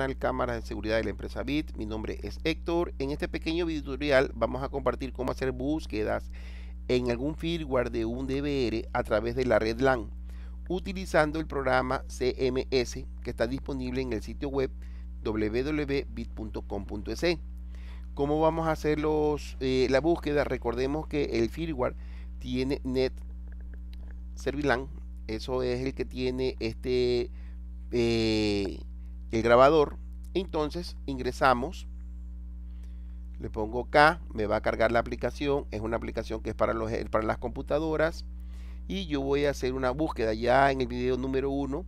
Cámara Cámaras de Seguridad de la empresa BIT. Mi nombre es Héctor. En este pequeño video tutorial vamos a compartir cómo hacer búsquedas en algún firmware de un DVR a través de la red LAN utilizando el programa CMS que está disponible en el sitio web www.bit.com.es. E. ¿Cómo vamos a hacer los, eh, la búsqueda? Recordemos que el firmware tiene Net Servilan, eso es el que tiene este eh, el grabador. Entonces ingresamos, le pongo acá me va a cargar la aplicación. Es una aplicación que es para, los, para las computadoras. Y yo voy a hacer una búsqueda. Ya en el video número 1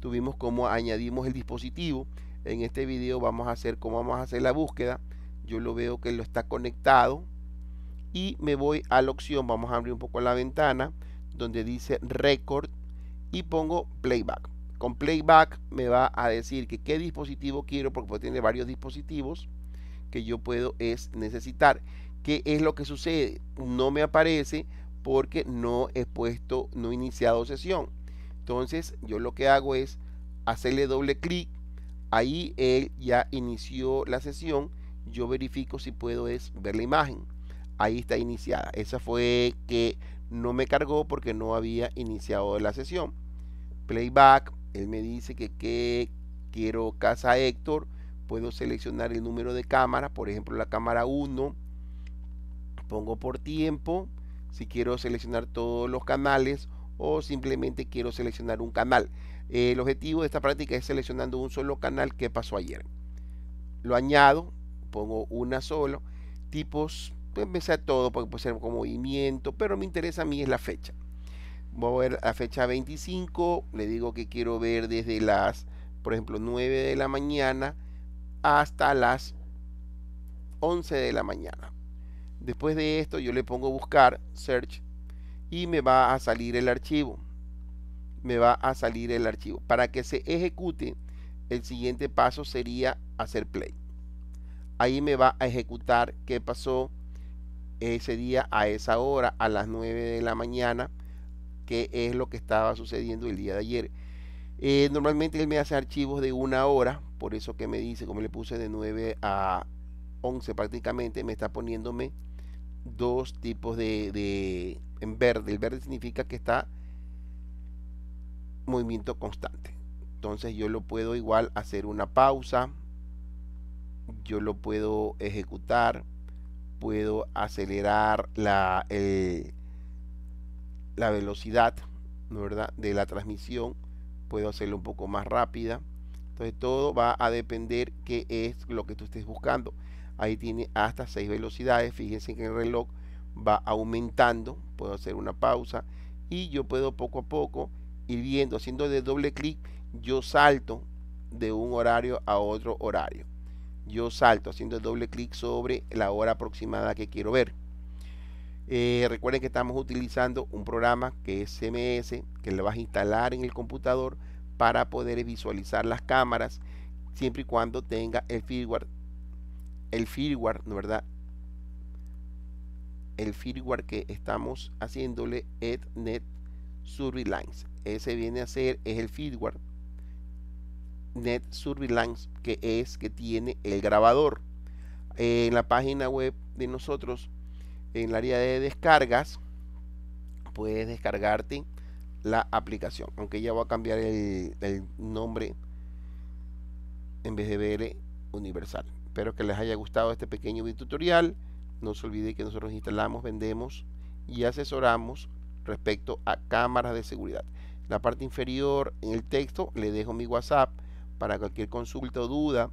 tuvimos cómo añadimos el dispositivo. En este video vamos a hacer cómo vamos a hacer la búsqueda. Yo lo veo que lo está conectado. Y me voy a la opción, vamos a abrir un poco la ventana, donde dice Record y pongo Playback con playback me va a decir que qué dispositivo quiero porque pues tiene varios dispositivos que yo puedo es necesitar qué es lo que sucede no me aparece porque no he puesto no he iniciado sesión entonces yo lo que hago es hacerle doble clic ahí él ya inició la sesión yo verifico si puedo es ver la imagen ahí está iniciada esa fue que no me cargó porque no había iniciado la sesión playback él me dice que, quiero casa Héctor, puedo seleccionar el número de cámara, por ejemplo la cámara 1, pongo por tiempo, si quiero seleccionar todos los canales o simplemente quiero seleccionar un canal. el objetivo de esta práctica es seleccionando un solo canal que pasó ayer. Lo añado, pongo una solo, tipos, pues me sea todo, porque puede ser como movimiento, pero me interesa a mí es la fecha voy a ver la fecha 25, le digo que quiero ver desde las, por ejemplo, 9 de la mañana hasta las 11 de la mañana. Después de esto yo le pongo buscar, search, y me va a salir el archivo. Me va a salir el archivo. Para que se ejecute, el siguiente paso sería hacer play. Ahí me va a ejecutar qué pasó ese día a esa hora, a las 9 de la mañana qué es lo que estaba sucediendo el día de ayer. Eh, normalmente él me hace archivos de una hora, por eso que me dice, como le puse de 9 a 11 prácticamente, me está poniéndome dos tipos de, en verde. El verde significa que está movimiento constante. Entonces yo lo puedo igual hacer una pausa, yo lo puedo ejecutar, puedo acelerar la, el, la velocidad ¿verdad? de la transmisión, puedo hacerlo un poco más rápida. Entonces todo va a depender qué es lo que tú estés buscando. Ahí tiene hasta seis velocidades. Fíjense que el reloj va aumentando. Puedo hacer una pausa y yo puedo poco a poco ir viendo, haciendo de doble clic, yo salto de un horario a otro horario. Yo salto haciendo doble clic sobre la hora aproximada que quiero ver. Eh, recuerden que estamos utilizando un programa que es CMS, que le vas a instalar en el computador para poder visualizar las cámaras, siempre y cuando tenga el firmware, el firmware, ¿no verdad? El firmware que estamos haciéndole EdNet Surveillance. Ese viene a ser, es el firmware Net Surveillance que es que tiene el grabador. Eh, en la página web de nosotros en el área de descargas puedes descargarte la aplicación. Aunque ya voy a cambiar el, nombre en vez de BL Universal. Espero que les haya gustado este pequeño tutorial. No se olvide que nosotros instalamos, vendemos y asesoramos respecto a cámaras de seguridad. En la parte inferior en el texto le dejo mi WhatsApp para cualquier consulta o duda.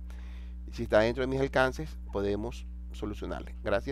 Si está dentro de mis alcances, podemos solucionarle. Gracias.